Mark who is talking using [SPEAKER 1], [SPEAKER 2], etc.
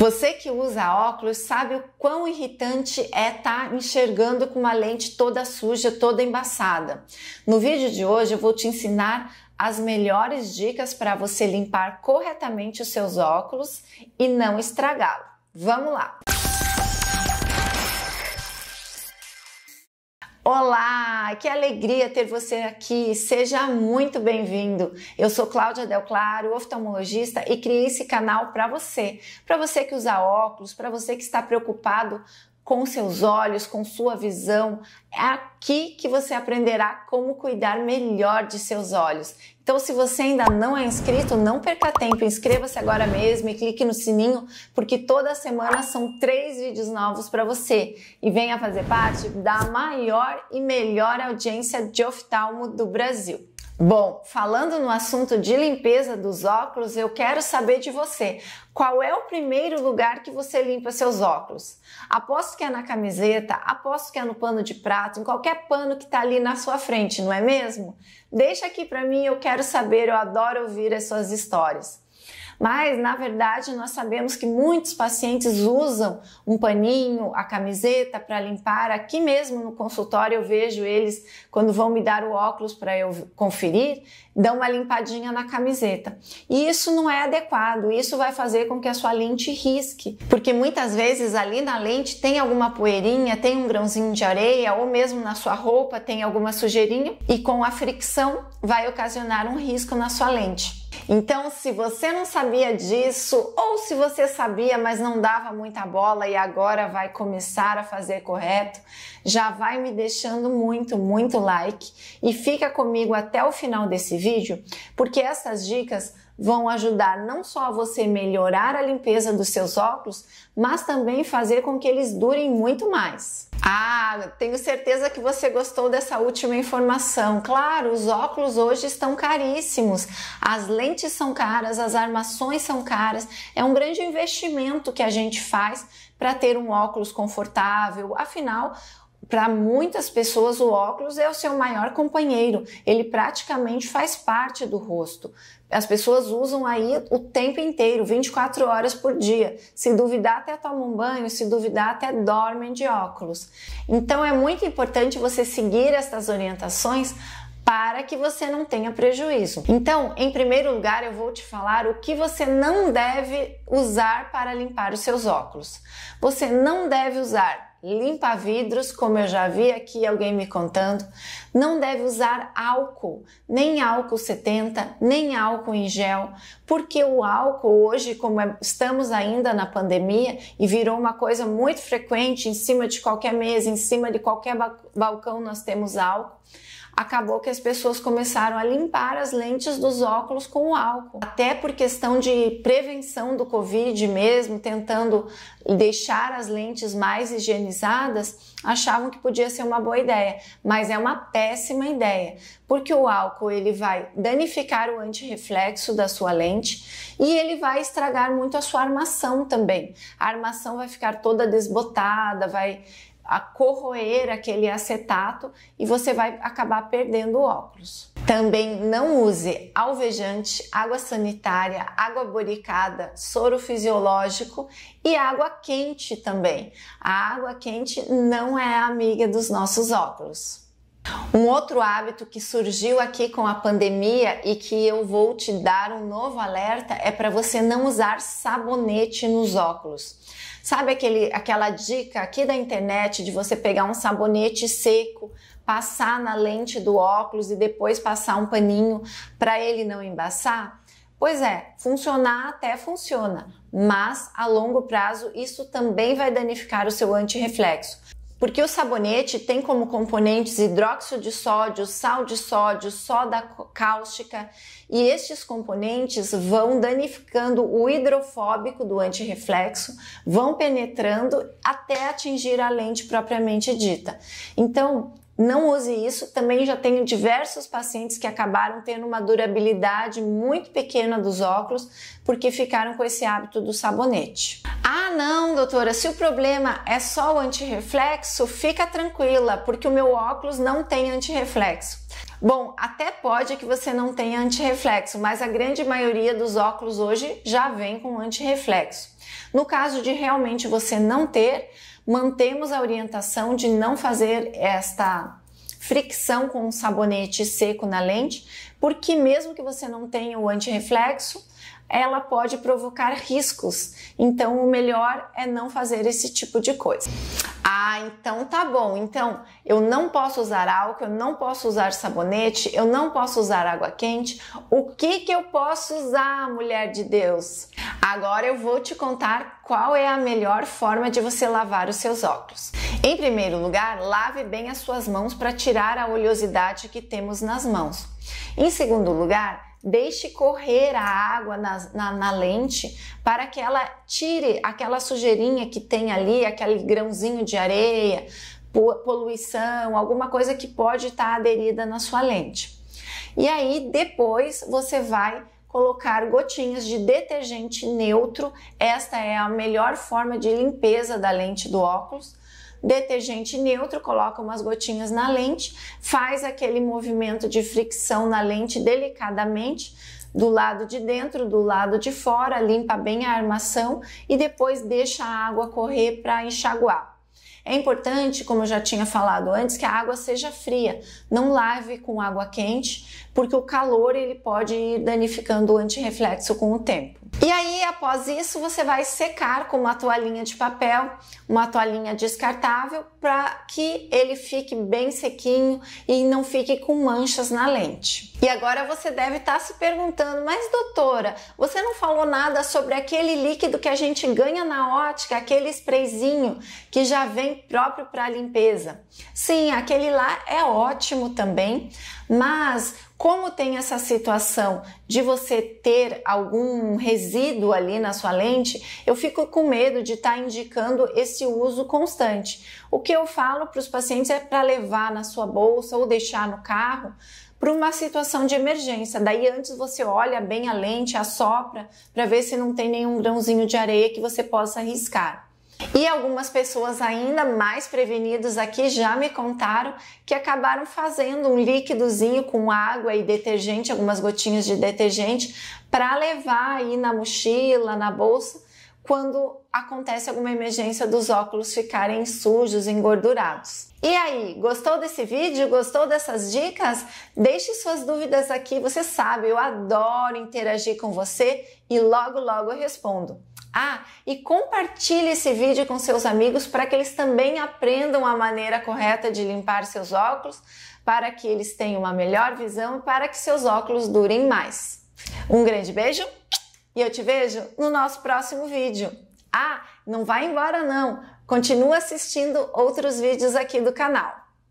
[SPEAKER 1] Você que usa óculos sabe o quão irritante é estar tá enxergando com uma lente toda suja, toda embaçada. No vídeo de hoje eu vou te ensinar as melhores dicas para você limpar corretamente os seus óculos e não estragá-lo. Vamos lá! Olá, que alegria ter você aqui. Seja muito bem-vindo. Eu sou Cláudia Del Claro, oftalmologista e criei esse canal para você, para você que usa óculos, para você que está preocupado com seus olhos, com sua visão. É aqui que você aprenderá como cuidar melhor de seus olhos. Então, se você ainda não é inscrito, não perca tempo, inscreva-se agora mesmo e clique no sininho, porque toda semana são três vídeos novos para você. E venha fazer parte da maior e melhor audiência de oftalmo do Brasil. Bom, falando no assunto de limpeza dos óculos, eu quero saber de você. Qual é o primeiro lugar que você limpa seus óculos? Aposto que é na camiseta, aposto que é no pano de prato, em qualquer pano que está ali na sua frente, não é mesmo? Deixa aqui para mim, eu quero saber, eu adoro ouvir as suas histórias. Mas, na verdade, nós sabemos que muitos pacientes usam um paninho, a camiseta para limpar. Aqui mesmo no consultório eu vejo eles, quando vão me dar o óculos para eu conferir, dão uma limpadinha na camiseta. E isso não é adequado, isso vai fazer com que a sua lente risque, porque muitas vezes ali na lente tem alguma poeirinha, tem um grãozinho de areia, ou mesmo na sua roupa tem alguma sujeirinha, e com a fricção vai ocasionar um risco na sua lente. Então, se você não sabia disso, ou se você sabia, mas não dava muita bola e agora vai começar a fazer correto, já vai me deixando muito, muito like e fica comigo até o final desse vídeo, porque essas dicas vão ajudar não só a você melhorar a limpeza dos seus óculos, mas também fazer com que eles durem muito mais. Ah, tenho certeza que você gostou dessa última informação. Claro, os óculos hoje estão caríssimos, as lentes são caras, as armações são caras. É um grande investimento que a gente faz para ter um óculos confortável. Afinal, para muitas pessoas o óculos é o seu maior companheiro, ele praticamente faz parte do rosto. As pessoas usam aí o tempo inteiro, 24 horas por dia. Se duvidar, até tomam um banho, se duvidar, até dormem de óculos. Então é muito importante você seguir estas orientações para que você não tenha prejuízo. Então, em primeiro lugar, eu vou te falar o que você não deve usar para limpar os seus óculos. Você não deve usar limpa vidros, como eu já vi aqui alguém me contando, não deve usar álcool, nem álcool 70, nem álcool em gel, porque o álcool hoje, como é, estamos ainda na pandemia e virou uma coisa muito frequente em cima de qualquer mesa, em cima de qualquer balcão nós temos álcool acabou que as pessoas começaram a limpar as lentes dos óculos com álcool. Até por questão de prevenção do Covid mesmo, tentando deixar as lentes mais higienizadas, achavam que podia ser uma boa ideia, mas é uma péssima ideia, porque o álcool ele vai danificar o antirreflexo da sua lente e ele vai estragar muito a sua armação também. A armação vai ficar toda desbotada, vai a corroer aquele acetato e você vai acabar perdendo o óculos. Também não use alvejante, água sanitária, água boricada, soro fisiológico e água quente também. A água quente não é amiga dos nossos óculos. Um outro hábito que surgiu aqui com a pandemia e que eu vou te dar um novo alerta é para você não usar sabonete nos óculos. Sabe aquele, aquela dica aqui da internet de você pegar um sabonete seco, passar na lente do óculos e depois passar um paninho para ele não embaçar? Pois é, funcionar até funciona, mas a longo prazo isso também vai danificar o seu antirreflexo. Porque o sabonete tem como componentes hidróxido de sódio, sal de sódio, soda cáustica e estes componentes vão danificando o hidrofóbico do antirreflexo, vão penetrando até atingir a lente propriamente dita. Então, não use isso. Também já tenho diversos pacientes que acabaram tendo uma durabilidade muito pequena dos óculos porque ficaram com esse hábito do sabonete. Ah, não, doutora, se o problema é só o antirreflexo, fica tranquila, porque o meu óculos não tem antirreflexo. Bom, até pode que você não tenha antirreflexo, mas a grande maioria dos óculos hoje já vem com antirreflexo. No caso de realmente você não ter, mantemos a orientação de não fazer esta fricção com um sabonete seco na lente, porque mesmo que você não tenha o antirreflexo, ela pode provocar riscos. Então, o melhor é não fazer esse tipo de coisa. Ah, então tá bom. Então, eu não posso usar álcool, eu não posso usar sabonete, eu não posso usar água quente. O que que eu posso usar, mulher de Deus? Agora eu vou te contar qual é a melhor forma de você lavar os seus óculos. Em primeiro lugar, lave bem as suas mãos para tirar a oleosidade que temos nas mãos. Em segundo lugar, deixe correr a água na, na, na, lente para que ela tire aquela sujeirinha que tem ali, aquele grãozinho de areia, poluição, alguma coisa que pode estar tá aderida na sua lente. E aí depois você vai colocar gotinhas de detergente neutro. Esta é a melhor forma de limpeza da lente do óculos. Detergente neutro, coloca umas gotinhas na lente, faz aquele movimento de fricção na lente delicadamente, do lado de dentro, do lado de fora, limpa bem a armação e depois deixa a água correr para enxaguar. É importante, como eu já tinha falado antes, que a água seja fria. Não lave com água quente, porque o calor ele pode ir danificando o antirreflexo com o tempo. E aí, após isso, você vai secar com uma toalhinha de papel, uma toalhinha descartável, para que ele fique bem sequinho e não fique com manchas na lente. E agora você deve estar tá se perguntando, mas doutora, você não falou nada sobre aquele líquido que a gente ganha na ótica, aquele sprayzinho que já vem próprio para limpeza? Sim, aquele lá é ótimo também. Mas como tem essa situação de você ter algum resíduo ali na sua lente, eu fico com medo de estar tá indicando esse uso constante. O que eu falo para os pacientes é para levar na sua bolsa ou deixar no carro para uma situação de emergência. Daí antes você olha bem a lente, assopra para ver se não tem nenhum grãozinho de areia que você possa riscar. E algumas pessoas ainda mais prevenidas aqui já me contaram que acabaram fazendo um líquidozinho com água e detergente, algumas gotinhas de detergente, para levar aí na mochila, na bolsa, quando acontece alguma emergência dos óculos ficarem sujos, engordurados. E aí, gostou desse vídeo? Gostou dessas dicas? Deixe suas dúvidas aqui, você sabe, eu adoro interagir com você e logo logo eu respondo. Ah, e compartilhe esse vídeo com seus amigos para que eles também aprendam a maneira correta de limpar seus óculos, para que eles tenham uma melhor visão e para que seus óculos durem mais. Um grande beijo e eu te vejo no nosso próximo vídeo. Ah, não vai embora não. Continua assistindo outros vídeos aqui do canal.